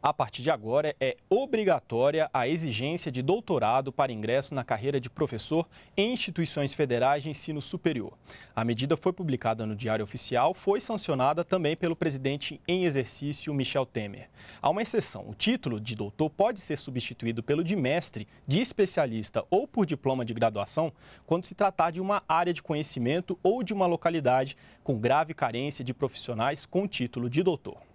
A partir de agora, é obrigatória a exigência de doutorado para ingresso na carreira de professor em instituições federais de ensino superior. A medida foi publicada no Diário Oficial, foi sancionada também pelo presidente em exercício, Michel Temer. Há uma exceção: o título de doutor pode ser substituído pelo de mestre, de especialista ou por diploma de graduação quando se tratar de uma área de conhecimento ou de uma localidade com grave carência de profissionais com título de doutor.